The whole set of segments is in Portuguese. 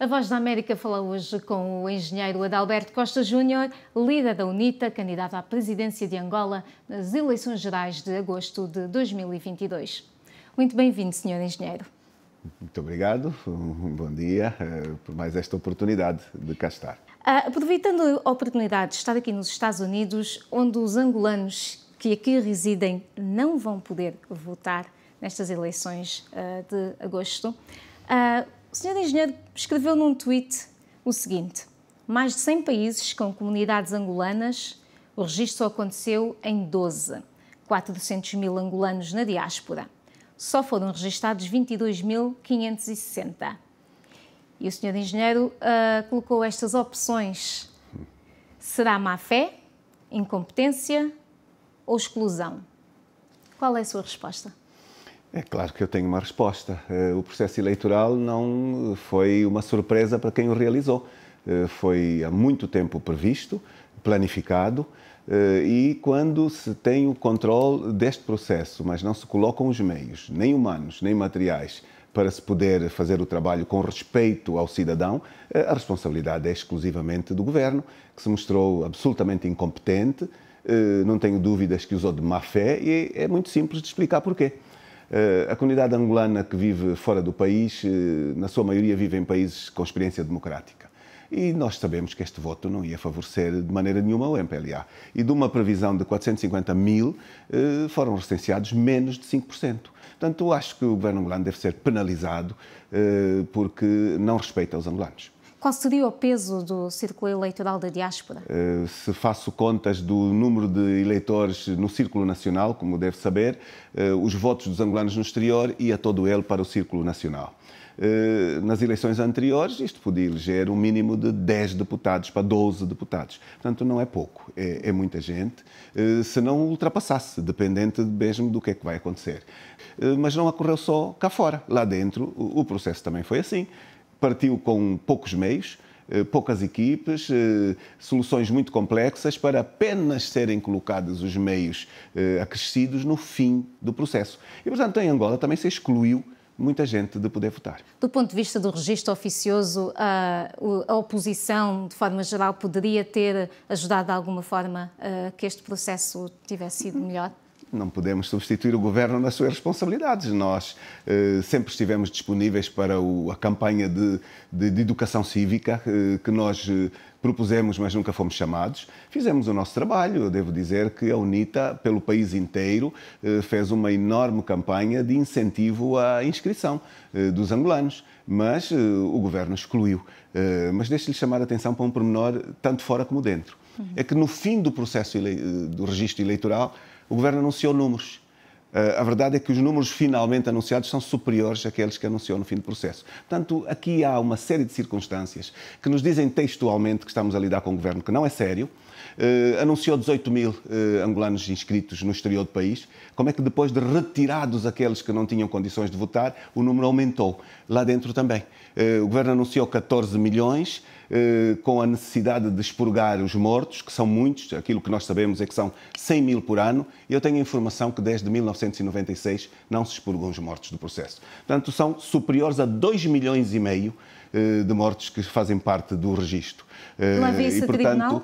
A Voz da América fala hoje com o engenheiro Adalberto Costa Júnior, líder da UNITA, candidato à presidência de Angola nas eleições gerais de agosto de 2022. Muito bem-vindo, senhor engenheiro. Muito obrigado, um bom dia eh, por mais esta oportunidade de cá estar. Ah, aproveitando a oportunidade de estar aqui nos Estados Unidos, onde os angolanos que aqui residem não vão poder votar nestas eleições ah, de agosto, ah, o senhor engenheiro escreveu num tweet o seguinte: mais de 100 países com comunidades angolanas, o registro só aconteceu em 12, 400 mil angolanos na diáspora. Só foram registados 22.560. E o senhor engenheiro uh, colocou estas opções: será má fé, incompetência ou exclusão? Qual é a sua resposta? É claro que eu tenho uma resposta. Eh, o processo eleitoral não eh, foi uma surpresa para quem o realizou. Eh, foi há muito tempo previsto, planificado, e quando se tem o controle deste processo, mas não se colocam os meios, nem humanos, nem materiais, para se poder fazer o trabalho com respeito ao cidadão, a responsabilidade é exclusivamente do governo, que se mostrou absolutamente incompetente. Não tenho dúvidas que usou de má fé e é muito simples de explicar porquê. Eh, a comunidade angolana que vive fora do país, eh, na sua maioria, vive em países com experiência democrática. E nós sabemos que este voto não ia favorecer de maneira nenhuma o MPLA. E de uma previsão de 450 mil, eh, foram recenseados menos de 5%. Portanto, eu acho que o governo angolano deve ser penalizado porque não respeita os angolanos. Qual seria o peso do círculo eleitoral da diáspora? Eh, se faço contas do número de eleitores no círculo nacional, como deve saber, eh, os votos dos angolanos no exterior ia todo ele para o círculo nacional eh, nas eleições anteriores, isto podia eleger um mínimo de 10 deputados para 12 deputados. Portanto, não é pouco, é, é, muita gente, se não ultrapassasse, dependente mesmo do que é que vai acontecer. Mas não ocorreu só cá fora, lá dentro o processo também foi assim partiu com poucos meios, eh, poucas equipes, eh, soluções muito complexas para apenas serem colocados os meios eh, acrescidos no fim do processo. E, portanto, em Angola também se excluiu muita gente de poder votar. Do ponto de vista do registro oficioso, a, a oposição, de forma geral, poderia ter ajudado de alguma forma a que este processo tivesse sido melhor? não podemos substituir o governo nas suas responsabilidades. Nós eh, sempre estivemos disponíveis para o, a campanha de, de, de educação cívica eh, que nós eh, propusemos, mas nunca fomos chamados. Fizemos o nosso trabalho. Eu devo dizer que a UNITA, pelo país inteiro, eh, fez uma enorme campanha de incentivo à inscrição eh, dos angolanos, mas eh, o governo excluiu. Mas deixe-lhe chamar a atenção para um pormenor, tanto fora como dentro. Uhum. É que no fim do processo do registro eleitoral, o governo anunciou números. Uh, a verdade é que os números finalmente anunciados são superiores àqueles que anunciou no fim do processo. Portanto, aqui há uma série de circunstâncias que nos dizem textualmente que estamos a lidar com um governo que não é sério. Uh, anunciou 18 mil uh, angolanos inscritos no exterior do país. Como é que depois de retirados aqueles que não tinham condições de votar, o número aumentou? Lá dentro também. o governo anunciou 14 milhões. Eh, com a necessidade de expurgar os mortos, que são muitos, aquilo que nós sabemos é que são 100 mil por ano, eu tenho a informação que desde 1996 não se expurgam os mortos do processo. Portanto, são superiores a 2 milhões e meio eh, de mortes que fazem parte do registro. Eh, não e, portanto,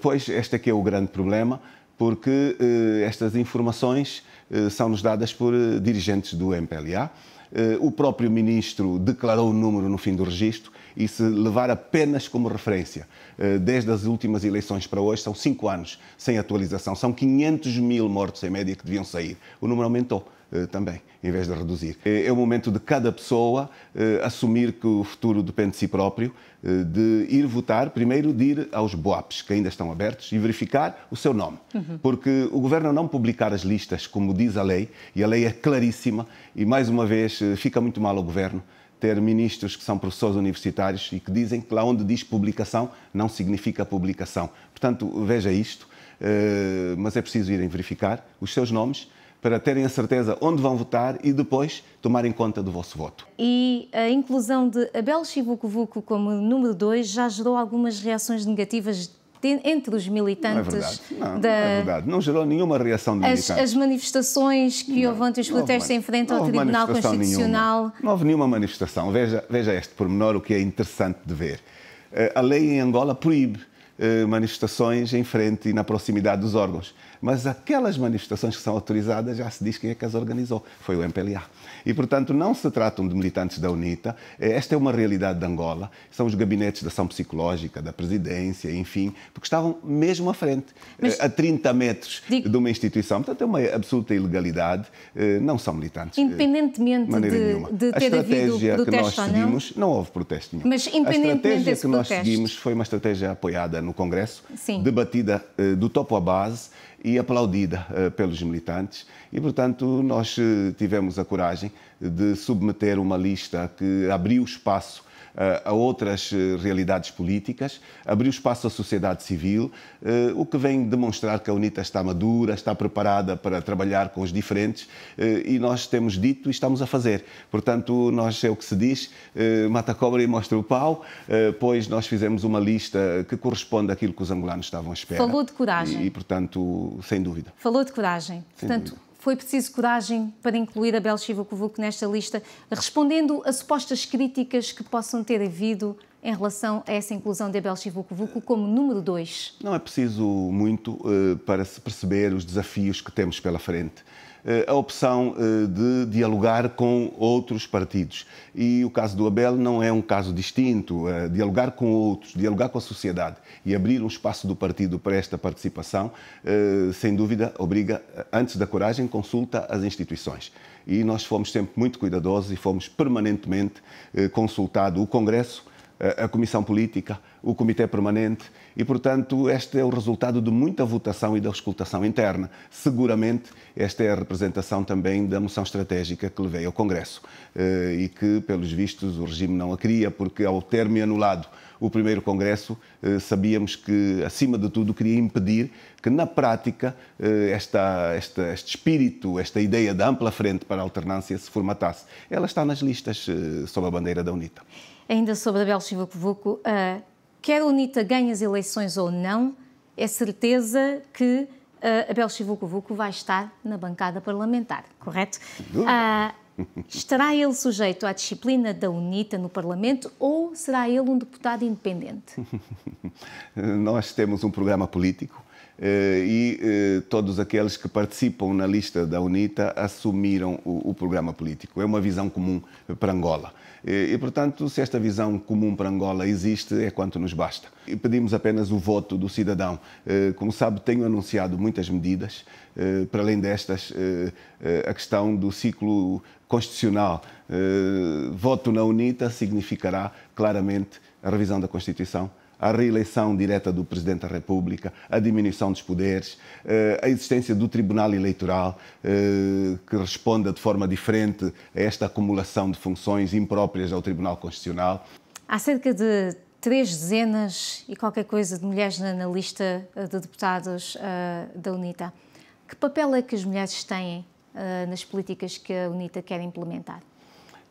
pois, este aqui é, é o grande problema, porque estas informações são-nos dadas por dirigentes do MPLA, eh, o próprio ministro declarou o número no fim do registro e se levar apenas como referência, eh, desde as últimas eleições para hoje, são cinco anos sem atualização, são 500 mil mortos em média que deviam sair. O número aumentou. Eh, também, em vez de reduzir. Eh, é o momento de cada pessoa eh, assumir que o futuro depende de si próprio, de ir votar, primeiro de ir aos BOAPs, que ainda estão abertos, e verificar o seu nome. Uhum. Porque o governo não publicar as listas, como diz a lei, e a lei é claríssima, e mais uma vez fica muito mal ao governo ter ministros que são professores universitários e que dizem que lá onde diz publicação não significa publicação. Portanto, veja isto, mas é preciso irem verificar os seus nomes para terem a certeza onde vão votar e depois tomarem conta do vosso voto. E a inclusão de Abel Chivucovuco como número 2 já gerou algumas reações negativas entre os militantes. Não é verdade. Não, da... não, é verdade. não gerou nenhuma reação de militantes. As, as manifestações que não, houve ontem, os protestos em frente ao Tribunal Constitucional. Nenhuma. Não houve nenhuma manifestação. Veja, veja este pormenor, o que é interessante de ver. Eh, a lei em Angola proíbe eh, manifestações em frente e na proximidade dos órgãos mas aquelas manifestações que são autorizadas já se diz quem é que as organizou. Foi o MPLA. E, portanto, não se tratam de militantes da UNITA. Eh, esta é uma realidade de Angola. São os gabinetes da ação psicológica, da presidência, enfim, porque estavam mesmo à frente, eh, mas, a 30 metros digo, de uma instituição. Portanto, é uma absoluta ilegalidade. Eh, não são militantes. Independentemente de, de, de ter havido protesto ou não? Não houve protesto nenhum. Mas, independentemente a estratégia que nós seguimos foi uma estratégia apoiada no Congresso, Sim. debatida do topo à base, e aplaudida eh, pelos militantes. E, portanto, nós eh, tivemos a coragem de submeter uma lista que abriu espaço a outras eh, realidades políticas, abriu espaço à sociedade civil, eh, o que vem demonstrar que a UNITA está madura, está preparada para trabalhar com os diferentes eh, e nós temos dito e estamos a fazer. Portanto, nós é o que se diz, mata a cobra e mostra o pau, pois nós fizemos uma lista que corresponde àquilo que os angolanos estavam à espera. Falou de coragem. E, e portanto, sem dúvida. Falou de coragem. Sem portanto, dúvida foi preciso coragem para incluir a Belchiva Kovuc nesta lista, respondendo a supostas críticas que possam ter havido em relação a essa inclusão de Abel Chivucovuco como número 2? Não é preciso muito uh, para se perceber os desafios que temos pela frente. Eh, a opção eh, de dialogar com outros partidos. E o caso do Abel não é um caso distinto. Eh, dialogar com outros, dialogar com a sociedade e abrir um espaço do partido para esta participação, sem dúvida, obriga, antes da coragem, consulta as instituições. E nós fomos sempre muito cuidadosos e fomos permanentemente consultado o Congresso a Comissão Política, o Comitê Permanente e, portanto, este é o resultado de muita votação e da escutação interna. Seguramente, esta é a representação também da moção estratégica que levei ao Congresso eh, e que, pelos vistos, o regime não a queria, porque ao ter-me anulado o primeiro Congresso, eh, sabíamos que, acima de tudo, queria impedir que, na prática, eh, esta, esta, este espírito, esta ideia da ampla frente para a alternância se formatasse. Ela está nas listas sob a bandeira da UNITA. Ainda sobre Abel Bélgica Covuco, uh, quer a UNITA ganhe as eleições ou não, é certeza que uh, Abel Silva vai estar na bancada parlamentar, correto? Uh, estará ele sujeito à disciplina da UNITA no Parlamento ou será ele um deputado independente? Nós temos um programa político eh, e eh, todos aqueles que participam na lista da UNITA assumiram o, programa político. É uma visão comum para Angola. Eh, e, portanto, se esta visão comum para Angola existe, é quanto nos basta. E pedimos apenas o voto do cidadão. Como sabe, tenho anunciado muitas medidas, para além destas, a questão do ciclo constitucional. Voto na UNITA significará claramente a revisão da Constituição, a reeleição direta do Presidente da República, a diminuição dos poderes, eh, a existência do Tribunal Eleitoral eh, que responda de forma diferente a esta acumulação de funções impróprias ao Tribunal Constitucional. Há cerca de três dezenas e qualquer coisa de mulheres na, lista eh, de deputados da UNITA. Que papel é que as mulheres têm nas políticas que a UNITA quer implementar?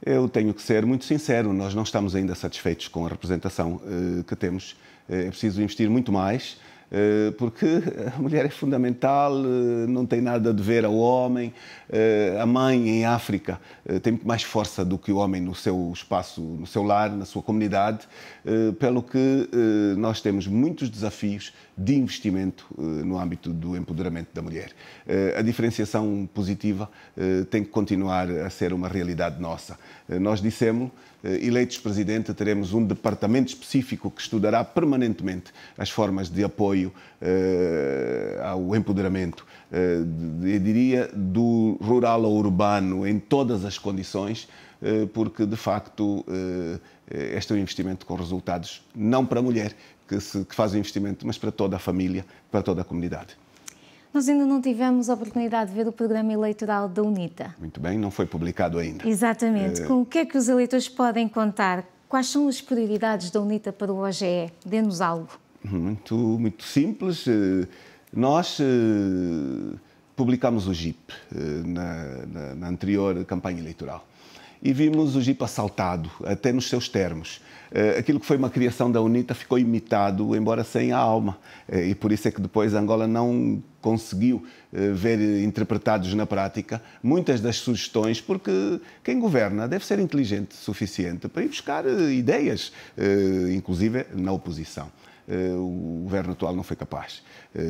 Eu tenho que ser muito sincero, nós não estamos ainda satisfeitos com a representação eh, que temos. Eh, é preciso investir muito mais eh, porque a mulher é fundamental, eh, não tem nada a dever ao homem. Eh, a mãe em África tem muito mais força do que o homem no seu espaço, no seu lar, na sua comunidade, pelo que nós temos muitos desafios de investimento no âmbito do empoderamento da mulher. A diferenciação positiva tem que continuar a ser uma realidade nossa. Nós dissemos eh, eleitos presidente, teremos um departamento específico que estudará permanentemente as formas de apoio eh, ao empoderamento, eh, eu diria, do rural ao urbano, em todas as condições, eh, porque de facto eh, este é um investimento com resultados, não para a mulher que, se, que faz o investimento, mas para toda a família, para toda a comunidade. Nós ainda não tivemos a oportunidade de ver o programa eleitoral da UNITA. Muito bem, não foi publicado ainda. Exatamente. É... Com o que é que os eleitores podem contar? Quais são as prioridades da UNITA para o OGE? Dê-nos algo. Muito, muito simples. Eh, nós eh, publicámos o JIP na, na, na anterior campanha eleitoral e vimos o Jeep assaltado, até nos seus termos. Eh, aquilo que foi uma criação da UNITA ficou imitado, embora sem a alma. Eh, e por isso é que depois Angola não conseguiu eh, ver interpretados na prática muitas das sugestões, porque quem governa deve ser inteligente o suficiente para ir buscar ideias, inclusive na oposição. O governo atual não foi capaz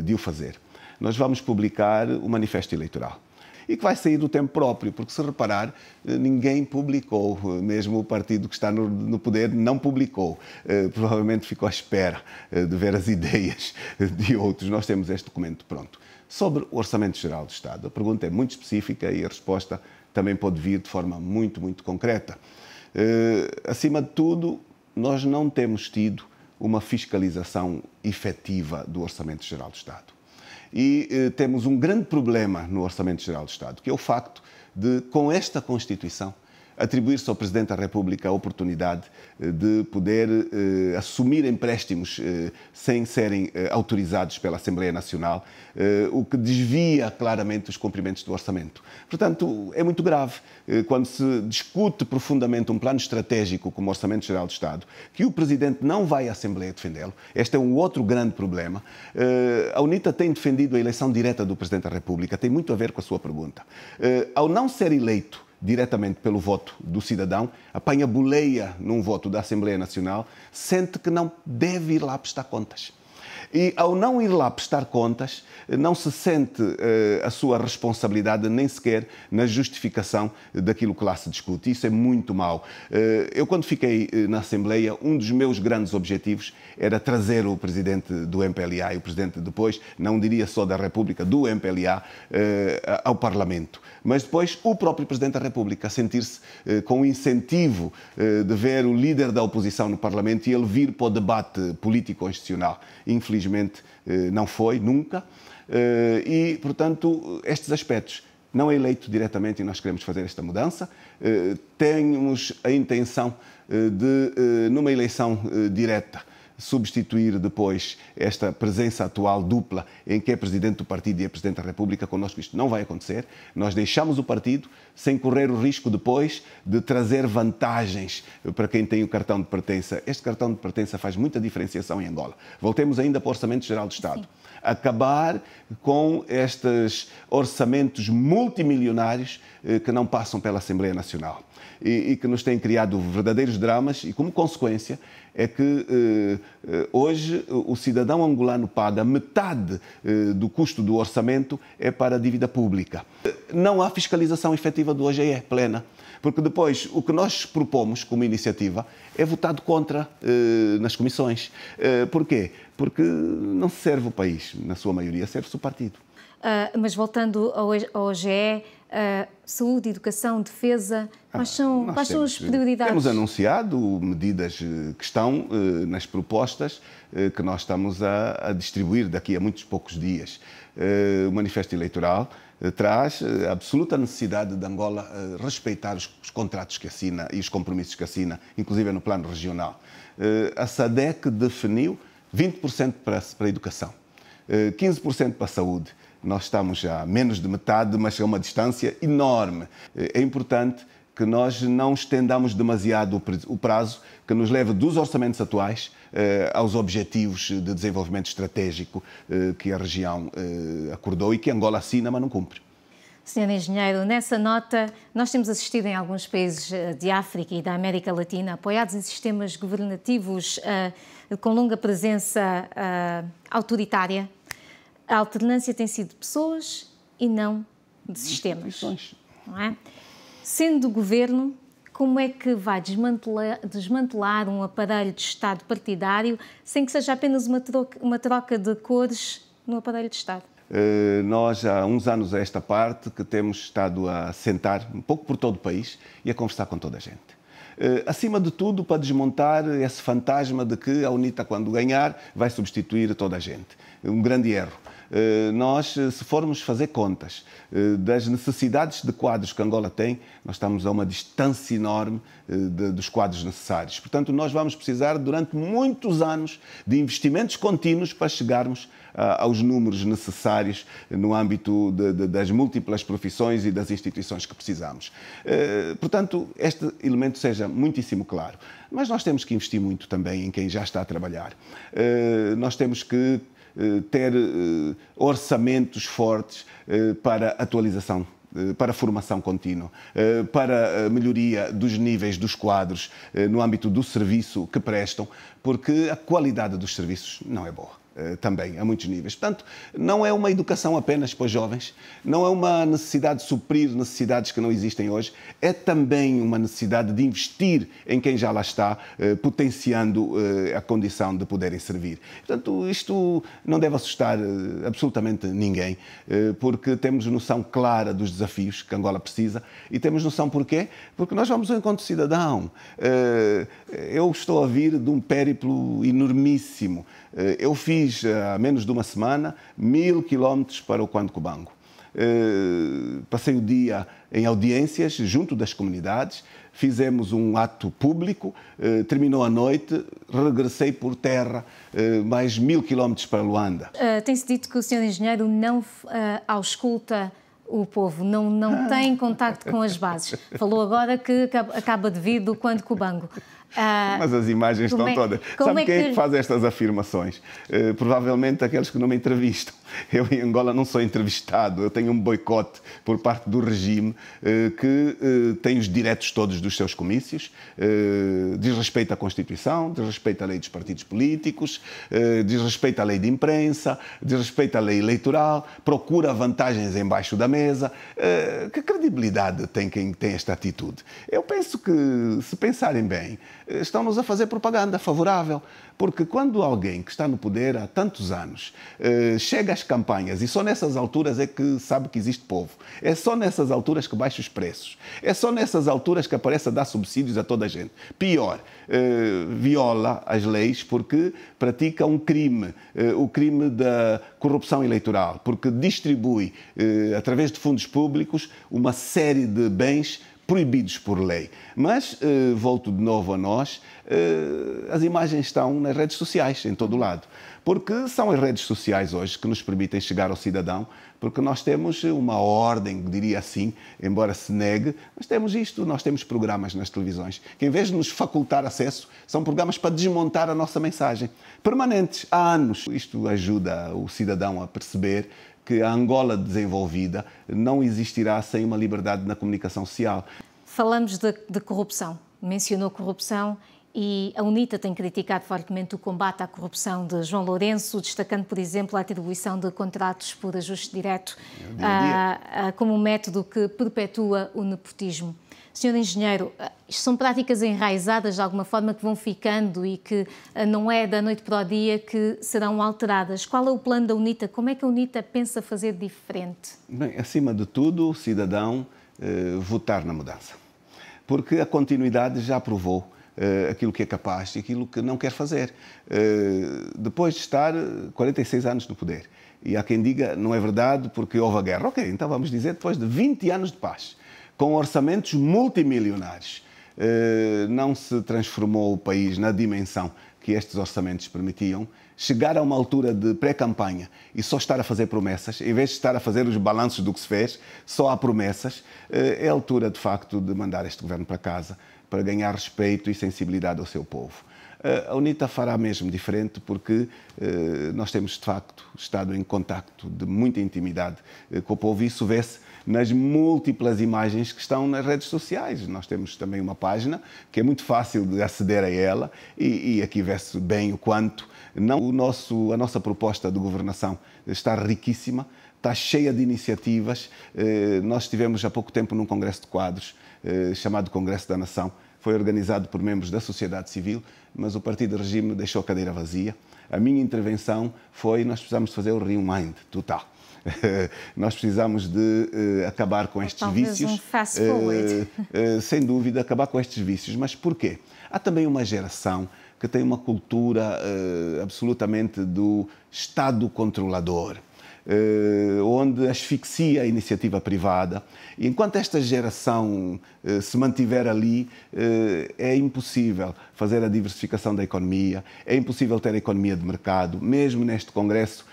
de o fazer. Nós vamos publicar o manifesto eleitoral e que vai sair do tempo próprio, porque se reparar, eh, ninguém publicou, eh, mesmo o partido que está no, no poder não publicou. Eh, provavelmente ficou à espera de ver as ideias de outros. Nós temos este documento pronto. Sobre o Orçamento Geral do Estado, a pergunta é muito específica e a resposta também pode vir de forma muito, muito concreta. acima de tudo, nós não temos tido uma fiscalização efetiva do Orçamento Geral do Estado. E eh, temos um grande problema no Orçamento Geral do Estado, que é o facto de, com esta Constituição, atribuir-se ao Presidente da República a oportunidade eh, de poder eh, assumir empréstimos eh, sem serem eh, autorizados pela Assembleia Nacional, eh, o que desvia claramente os cumprimentos do orçamento. Portanto, é muito grave eh, quando se discute profundamente um plano estratégico como o Orçamento Geral do Estado, que o Presidente não vai à Assembleia defendê-lo. Este é um outro grande problema. A UNITA tem defendido a eleição direta do Presidente da República, tem muito a ver com a sua pergunta. Ao não ser eleito, diretamente pelo voto do cidadão, apanha boleia num voto da Assembleia Nacional, sente que não deve ir lá prestar contas. E ao não ir lá prestar contas, não se sente eh, a sua responsabilidade nem sequer na justificação daquilo que lá se discute. Isso é muito mau. Eh, eu, quando fiquei eh, na Assembleia, um dos meus grandes objetivos era trazer o presidente do MPLA e o presidente depois, não diria só da República, do MPLA, ao Parlamento. Mas depois o próprio presidente da República sentir-se com o incentivo de ver o líder da oposição no Parlamento e ele vir para o debate político-constitucional. Infelizmente, infelizmente eh, não foi, nunca. Eh, e, portanto, estes aspectos. Não é eleito diretamente e nós queremos fazer esta mudança. Eh, temos a intenção de, numa eleição direta, substituir depois esta presença atual dupla em que é presidente do partido e é presidente da República. Conosco isto não vai acontecer. Nós deixamos o partido sem correr o risco depois de trazer vantagens para quem tem o cartão de pertença. Este cartão de pertença faz muita diferenciação em Angola. Voltemos ainda para o Orçamento Geral do Estado. Sim. Acabar com estes orçamentos multimilionários eh, que não passam pela Assembleia Nacional e, e que nos têm criado verdadeiros dramas e, como consequência, é que eh, eh, hoje o cidadão angolano paga metade eh, do custo do orçamento é para a dívida pública. Não há fiscalização efetiva do OGE é plena porque depois o que nós propomos como iniciativa é votado contra eh, nas comissões. Eh, porquê? Porque não serve o país, na sua maioria, serve-se o partido. Uh, mas voltando ao OGE, Uh, saúde, educação, defesa? Quais ah, são, ah, quais temos, são as prioridades? Temos anunciado medidas eh, que estão uh, nas propostas uh, que nós estamos a, a, distribuir daqui a muitos poucos dias. o manifesto eleitoral traz a absoluta necessidade de Angola respeitar os, contratos que assina e os compromissos que assina, inclusive no plano regional. a SADEC definiu 20% para, para a educação, 15% para a saúde. Nós estamos a menos de metade, mas é uma distância enorme. É importante que nós não estendamos demasiado o prazo que nos leve dos orçamentos atuais eh, aos objetivos de desenvolvimento estratégico eh, que a região eh, acordou e que Angola assina, mas não cumpre. Senhor Engenheiro, nessa nota, nós temos assistido em alguns países eh, de África e da América Latina, apoiados em sistemas governativos eh, com longa presença eh, autoritária, a alternância tem sido de pessoas e não de sistemas. Não é? Sendo o governo, como é que vai desmantelar, desmantelar, um aparelho de Estado partidário sem que seja apenas uma troca, uma troca de cores no aparelho de Estado? Uh, nós, há uns anos a esta parte, que temos estado a sentar um pouco por todo o país e a conversar com toda a gente. Uh, acima de tudo, para desmontar esse fantasma de que a UNITA, quando ganhar, vai substituir toda a gente. Um grande erro. Eh, nós, eh, se formos fazer contas eh, das necessidades de quadros que Angola tem, nós estamos a uma distância enorme dos quadros necessários. Portanto, nós vamos precisar, durante muitos anos, de investimentos contínuos para chegarmos aos números necessários no âmbito de, de, das múltiplas profissões e das instituições que precisamos. Portanto, este elemento seja muitíssimo claro. Mas nós temos que investir muito também em quem já está a trabalhar. Nós temos que eh, ter eh, orçamentos fortes eh, para atualização para formação contínua, para melhoria dos níveis dos quadros no âmbito do serviço que prestam, porque a qualidade dos serviços não é boa. Eh, também, a muitos níveis. Portanto, não é uma educação apenas para os jovens, não é uma necessidade de suprir necessidades que não existem hoje, é também uma necessidade de investir em quem já lá está, eh, potenciando eh, a condição de poderem servir. Portanto, isto não deve assustar absolutamente ninguém, porque temos noção clara dos desafios que Angola precisa e temos noção porquê? Porque nós vamos ao encontro cidadão. Eu estou a vir de um périplo enormíssimo. Eh, eu fiz eh, há menos de uma semana mil quilómetros para o Cubango. Eh, passei o dia em audiências junto das comunidades, fizemos um ato público, terminou a noite, regressei por terra mais mil quilómetros para Luanda. Tem-se dito que o senhor engenheiro não ausculta o povo, não, não ah. tem contacto com as bases. Falou agora que acaba de vir do Quando Cubango. Ah, Mas as imagens estão é, todas. Sabe é quem é que... é que faz estas afirmações? Uh, provavelmente aqueles que não me entrevistam. Eu em Angola não sou entrevistado, eu tenho um boicote por parte do regime uh, que uh, tem os diretos todos dos seus comícios, diz respeito à Constituição, desrespeita a à lei dos partidos políticos, diz respeito à lei de imprensa, desrespeita a à lei eleitoral, procura vantagens embaixo da mesa. Que credibilidade tem quem tem esta atitude? Eu penso que, se pensarem bem, estão-nos a fazer propaganda favorável. Porque quando alguém que está no poder há tantos anos eh, chega às campanhas e só nessas alturas é que sabe que existe povo, é só nessas alturas que baixa os preços, é só nessas alturas que aparece a dar subsídios a toda a gente. Pior, eh, viola as leis porque pratica um crime, eh, o crime da corrupção eleitoral, porque distribui através de fundos públicos uma série de bens proibidos por lei. Mas, eh, volto de novo a nós, eh, as imagens estão nas redes sociais, em todo lado. Porque são as redes sociais hoje que nos permitem chegar ao cidadão, porque nós temos uma ordem, diria assim, embora se negue, mas temos isto, nós temos programas nas televisões, que em vez de nos facultar acesso, são programas para desmontar a nossa mensagem. Permanentes, há anos. Isto ajuda o cidadão a perceber que a Angola desenvolvida não existirá sem uma liberdade na comunicação social. Falamos de, de corrupção, mencionou corrupção e a UNITA tem criticado fortemente o combate à corrupção de João Lourenço, destacando, por exemplo, a atribuição de contratos por ajuste direto é, dia dia. Ah, ah, como um método que perpetua o nepotismo. Senhor Engenheiro, ah, isto são práticas enraizadas de alguma forma que vão ficando e que ah, não é da noite para o dia que serão alteradas. Qual é o plano da UNITA? Como é que a UNITA pensa fazer diferente? Bem, acima de tudo, o cidadão eh, votar na mudança. Porque a continuidade já provou eh, aquilo que é capaz e aquilo que não quer fazer. Eh, depois de estar 46 eh, anos no poder. E há quem diga, não é verdade, porque houve a guerra. Ok, então vamos dizer depois de 20 anos de paz com orçamentos multimilionários. Eh, não se transformou o país na dimensão que estes orçamentos permitiam, chegar a uma altura de pré-campanha e só estar a fazer promessas, em vez de estar a fazer os balanços do que se fez, só há promessas, eh, é a altura, de facto, de mandar este governo para casa para ganhar respeito e sensibilidade ao seu povo. Eh, a UNITA fará mesmo diferente porque nós temos, de facto, estado em contacto de muita intimidade com o povo e isso vê-se nas múltiplas imagens que estão nas redes sociais. Nós temos também uma página que é muito fácil de aceder a ela e, e aqui vê-se bem o quanto não o nosso, a nossa proposta de governação está riquíssima, está cheia de iniciativas. Eh, nós estivemos há pouco tempo num congresso de quadros eh, chamado Congresso da Nação. Foi organizado por membros da sociedade civil, mas o partido de regime deixou a cadeira vazia. A minha intervenção foi nós precisamos fazer o Rio Mind total Nós precisamos de eh, acabar com é estes vícios. Um fast forward. Eh, eh, sem dúvida, acabar com estes vícios. Mas porquê? Há também uma geração que tem uma cultura absolutamente do Estado controlador. Eh, onde asfixia a iniciativa privada. E enquanto esta geração eh, se mantiver ali, eh, é impossível fazer a diversificação da economia, é impossível ter a economia de mercado. Mesmo neste Congresso,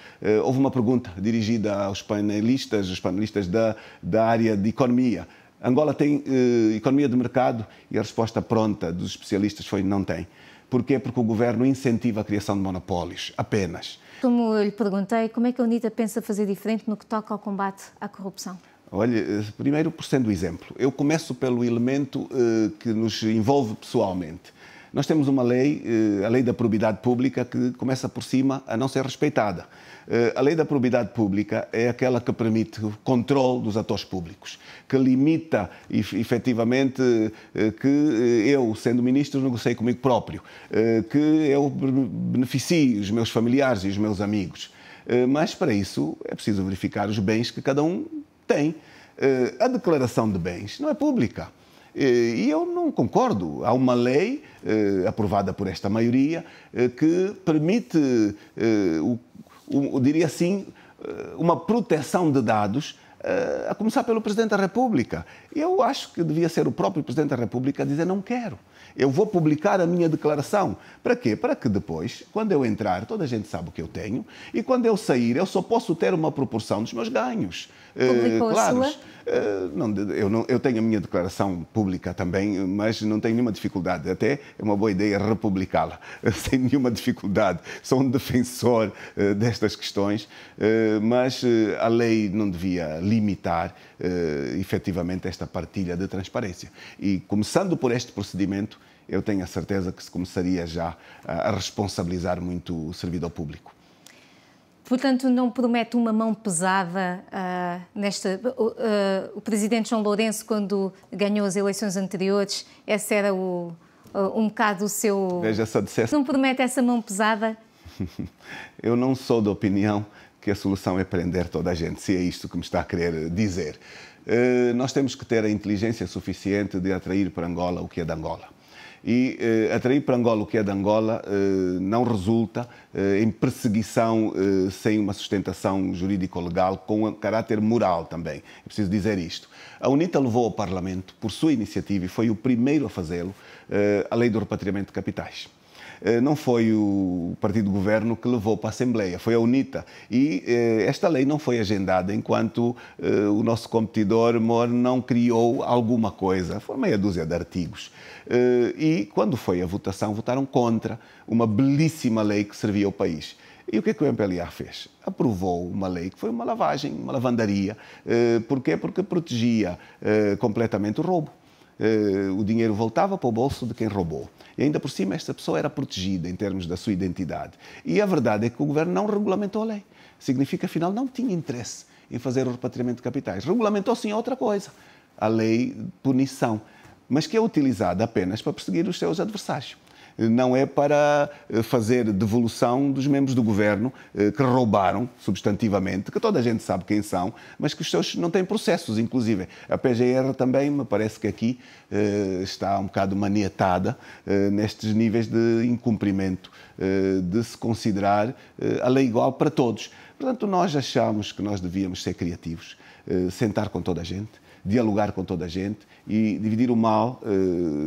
houve uma pergunta dirigida aos panelistas, aos panelistas da, da área de economia. Angola tem eh, economia de mercado? E a resposta pronta dos especialistas foi não tem. Porquê? Porque o governo incentiva a criação de monopólios apenas como lhe perguntei, como é que a UNITA pensa fazer diferente no que toca ao combate à corrupção? Olha, primeiro por sendo exemplo. Eu começo pelo elemento uh, que nos envolve pessoalmente. Nós temos uma lei, eh, a lei da probidade pública, que começa por cima a não ser respeitada. Eh, a lei da probidade pública é aquela que permite o controle dos atores públicos, que limita efetivamente eh, que eu, sendo ministro, negociei comigo próprio, que eu beneficie os meus familiares e os meus amigos. Mas para isso é preciso verificar os bens que cada um tem. A declaração de bens não é pública. Eh, e eu não concordo. Há uma lei eh, aprovada por esta maioria eh, que permite, o, o, diria assim, uma proteção de dados a começar pelo Presidente da República. Eu acho que devia ser o próprio Presidente da República a dizer não quero. Eu vou publicar a minha declaração. Para quê? Para que depois, quando eu entrar, toda a gente sabe o que eu tenho e quando eu sair, eu só posso ter uma proporção dos meus ganhos. Eh, Publicou uh, claros. a sua? Uh, não, eu, não, eu tenho a minha declaração pública também, mas não tenho nenhuma dificuldade. Até é uma boa ideia republicá-la, sem nenhuma dificuldade. Sou um defensor uh, destas questões, mas a lei não devia limitar uh, efetivamente esta partilha de transparência. E começando por este procedimento, eu tenho a certeza que se começaria já a responsabilizar muito o servidor público. Portanto, não promete uma mão pesada uh, nesta. Uh, uh, o presidente João Lourenço, quando ganhou as eleições anteriores, esse era o, ah, um bocado o seu. Veja se dissesse... Não promete essa mão pesada? eu não sou da opinião que a solução é prender toda a gente, se é isto que me está a querer dizer. Eh, nós temos que ter a inteligência suficiente de atrair para Angola o que é de Angola. E eh, atrair para Angola o que é de Angola eh, não resulta em perseguição sem uma sustentação jurídico-legal com caráter moral também. É preciso dizer isto. A UNITA levou ao Parlamento, por sua iniciativa, e foi o primeiro a fazê-lo, a lei do repatriamento de capitais eh, não foi o partido governo que levou para a Assembleia, foi a UNITA. E eh, esta lei não foi agendada enquanto eh, o nosso competidor Mor não criou alguma coisa. Foi meia dúzia de artigos. E quando foi a votação, votaram contra uma belíssima lei que servia ao país. E o que, é que o MPLA fez? Aprovou uma lei que foi uma lavagem, uma lavandaria. Porquê? Porque protegia completamente o roubo. O dinheiro voltava para o bolso de quem roubou. E ainda por cima, esta pessoa era protegida em termos da sua identidade. E a verdade é que o governo não regulamentou a lei. Significa, afinal, não tinha interesse em fazer o repatriamento de capitais. Regulamentou, sim, outra coisa. A lei de punição, mas que é utilizada apenas para perseguir os seus adversários não é para eh, fazer devolução dos membros do governo eh, que roubaram, substantivamente, que toda a gente sabe quem são, mas que os seus não têm processos, inclusive. A PGR também, me parece que aqui eh, está um bocado maniatada nestes níveis de incumprimento, de se considerar a lei igual para todos. Portanto, nós achamos que nós devíamos ser criativos, sentar com toda a gente, dialogar com toda a gente e dividir o mal,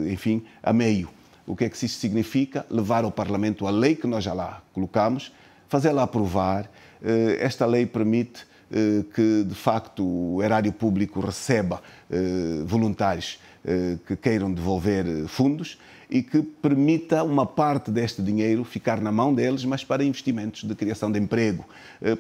enfim, a meio o que é que isso significa? Levar ao Parlamento a lei que nós já lá colocamos, fazê-la aprovar. Eh, esta lei permite eh, que, de facto, o erário público receba eh, voluntários que queiram devolver fundos e que permita uma parte deste dinheiro ficar na mão deles, mas para investimentos de criação de emprego,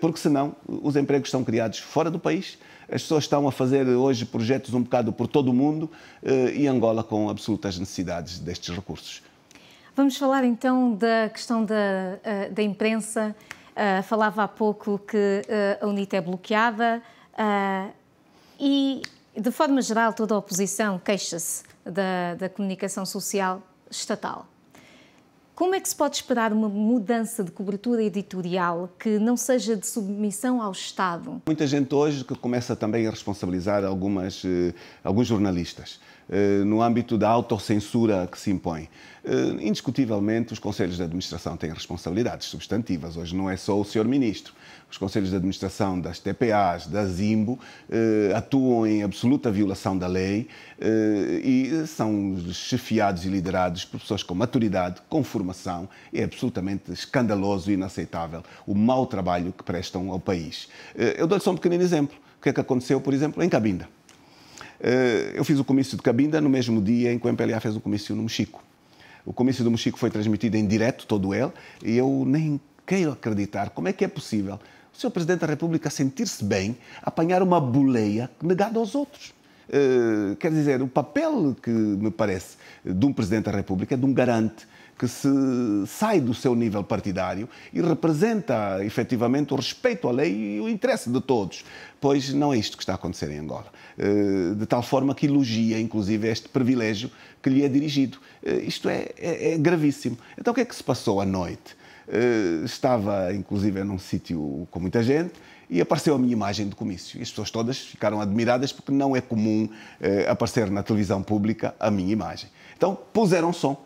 porque senão os empregos são criados fora do país as pessoas estão a fazer hoje projetos um bocado por todo o mundo eh, e Angola com absolutas necessidades destes recursos. Vamos falar então da questão da, eh, da imprensa. Eh, falava há pouco que a UNITA é bloqueada e, de forma geral, toda a oposição queixa-se da, da comunicação social estatal. Como é que se pode esperar uma mudança de cobertura editorial que não seja de submissão ao Estado? Muita gente hoje que começa também a responsabilizar algumas, eh, alguns jornalistas eh, no âmbito da autocensura que se impõe. Eh, indiscutivelmente, os conselhos de administração têm responsabilidades substantivas. Hoje não é só o senhor Ministro os conselhos de administração das TPAs, da ZIMBO, eh, atuam em absoluta violação da lei eh, e são chefiados e liderados por pessoas com maturidade, com formação. É absolutamente escandaloso e inaceitável o mau trabalho que prestam ao país. Eh, eu dou-lhe só um pequenino exemplo. O que é que aconteceu, por exemplo, em Cabinda? Eh, eu fiz o comício de Cabinda no mesmo dia em que o MPLA fez o comício no Mexico. O comício do Mexico foi transmitido em direto, todo ele, e eu nem quero acreditar como é que é possível o Presidente da República sentir-se bem, apanhar uma boleia negada aos outros. Uh, quer dizer, o papel que me parece de um Presidente da República é de um garante que se sai do seu nível partidário e representa efetivamente o respeito à lei e o interesse de todos. Pois não é isto que está a acontecer em Angola. Eh, de tal forma que elogia, inclusive, este privilégio que lhe é dirigido. Eh, isto é, é, é gravíssimo. Então, o que é que se passou à noite? Eh, estava inclusive num sítio com muita gente e apareceu a minha imagem de comício. E as pessoas todas ficaram admiradas porque não é comum eh, aparecer na televisão pública a minha imagem. Então puseram som,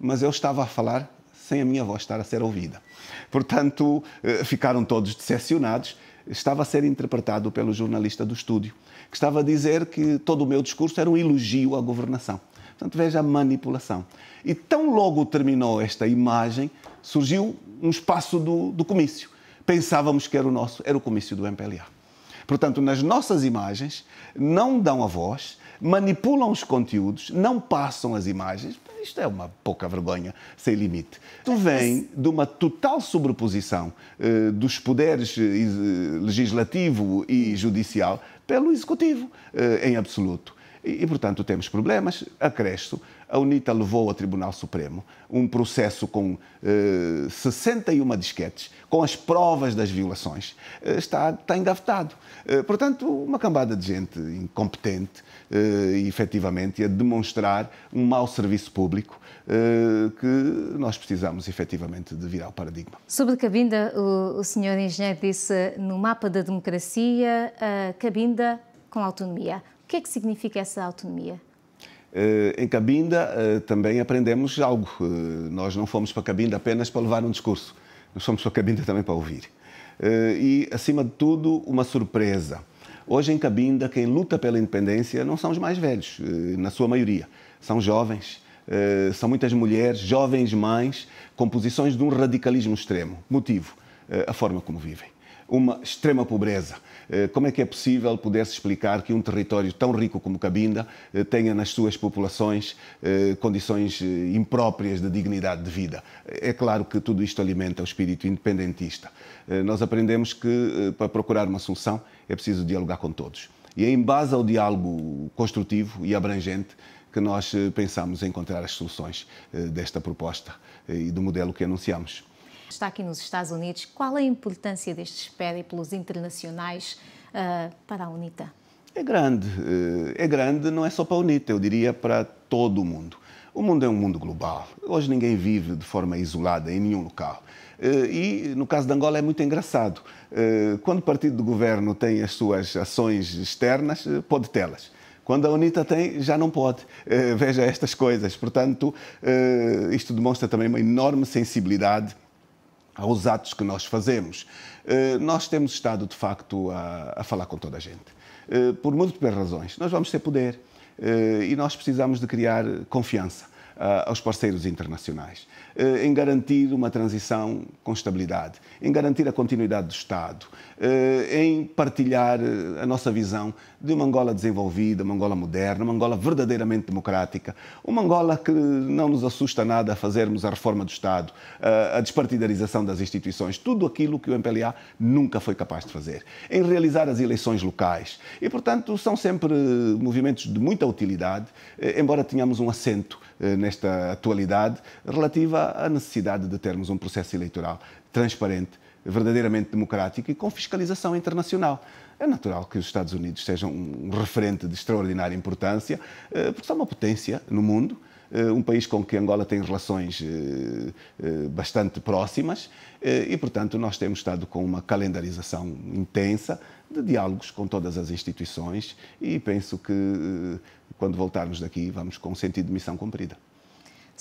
mas eu estava a falar sem a minha voz estar a ser ouvida. Portanto, eh, ficaram todos decepcionados. Estava a ser interpretado pelo jornalista do estúdio, que estava a dizer que todo o meu discurso era um elogio à governação. Portanto, veja a manipulação. E tão logo terminou esta imagem, surgiu um espaço do, do comício. Pensávamos que era o nosso, era o comício do MPLA. Portanto, nas nossas imagens, não dão a voz, manipulam os conteúdos, não passam as imagens. Isto é uma pouca vergonha sem limite. Tu vem de uma total sobreposição eh, dos poderes eh, legislativo e judicial pelo executivo, eh, em absoluto. E, e, portanto, temos problemas. Acresto, a UNITA levou ao Tribunal Supremo um processo com eh, 61 disquetes, com as provas das violações. Eh, está, está engavetado. Eh, portanto, uma cambada de gente incompetente, eh, efetivamente, a demonstrar um mau serviço público eh, que nós precisamos, efetivamente, de virar o paradigma. Sobre Cabinda, o, o senhor engenheiro disse no mapa da democracia, Cabinda com autonomia que é que significa essa autonomia? Eh, em Cabinda eh, também aprendemos algo. Eh, nós não fomos para Cabinda apenas para levar um discurso, nós fomos para Cabinda também para ouvir. e, acima de tudo, uma surpresa. Hoje em Cabinda, quem luta pela independência não são os mais velhos, na sua maioria. São jovens, são muitas mulheres, jovens mães, com posições de um radicalismo extremo. Motivo: a forma como vivem. Uma extrema pobreza eh, como é que é possível pudesse explicar que um território tão rico como Cabinda eh, tenha nas suas populações eh, condições impróprias de dignidade de vida? É claro que tudo isto alimenta o espírito independentista. Nós aprendemos que para procurar uma solução é preciso dialogar com todos. E é em base ao diálogo construtivo e abrangente que nós pensamos encontrar as soluções desta proposta e do modelo que anunciamos. Está aqui nos Estados Unidos. Qual é a importância destes périplos internacionais uh, para a UNITA? É grande. Eh, é grande não é só para a UNITA, eu diria para todo o mundo. O mundo é um mundo global. Hoje ninguém vive de forma isolada em nenhum local. Eh, e no caso de Angola é muito engraçado. Eh, quando o partido do governo tem as suas ações externas, pode tê-las. Quando a UNITA tem, já não pode. veja estas coisas. Portanto, isto demonstra também uma enorme sensibilidade aos atos que nós fazemos. Eh, nós temos estado, de facto, a, a falar com toda a gente. Eh, por múltiplas razões. Nós vamos ter poder eh, e nós precisamos de criar confiança ah, aos parceiros internacionais. Eh, em garantir uma transição com estabilidade, em garantir a continuidade do Estado, eh, em partilhar eh, a nossa visão de uma Angola desenvolvida, uma Angola moderna, uma Angola verdadeiramente democrática, uma Angola que não nos assusta nada a fazermos a reforma do Estado, a despartidarização das instituições, tudo aquilo que o MPLA nunca foi capaz de fazer, em realizar as eleições locais. E, portanto, são sempre movimentos de muita utilidade, embora tenhamos um assento nesta atualidade relativa a necessidade de termos um processo eleitoral transparente, verdadeiramente democrático e com fiscalização internacional. É natural que os Estados Unidos sejam um referente de extraordinária importância, eh, porque são uma potência no mundo, eh, um país com que Angola tem relações eh, bastante próximas e, portanto, nós temos estado com uma calendarização intensa de diálogos com todas as instituições e penso que, quando voltarmos daqui, vamos com um sentido de missão cumprida.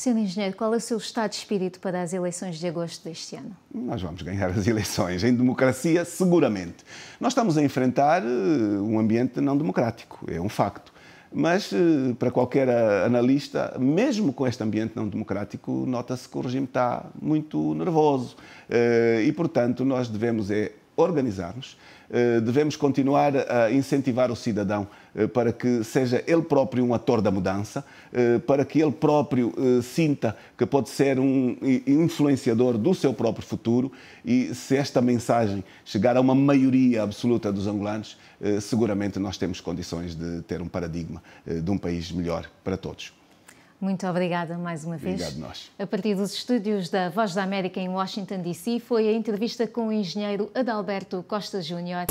Sr. Engenheiro, qual é o seu estado de espírito para as eleições de agosto deste ano? Nós vamos ganhar as eleições, em democracia, seguramente. Nós estamos a enfrentar eh, um ambiente não democrático, é um facto. Mas, eh, para qualquer eh, analista, mesmo com este ambiente não democrático, nota-se que o regime está muito nervoso. E, portanto, nós devemos é organizar-nos eh, devemos continuar a incentivar o cidadão eh, para que seja ele próprio um ator da mudança, eh, para que ele próprio sinta que pode ser um influenciador do seu próprio futuro e se esta mensagem chegar a uma maioria absoluta dos angolanos, seguramente nós temos condições de ter um paradigma de um país melhor para todos. Muito obrigada mais uma vez. Obrigado nós. A partir dos estúdios da Voz da América em Washington DC foi a entrevista com o engenheiro Adalberto Costa Júnior.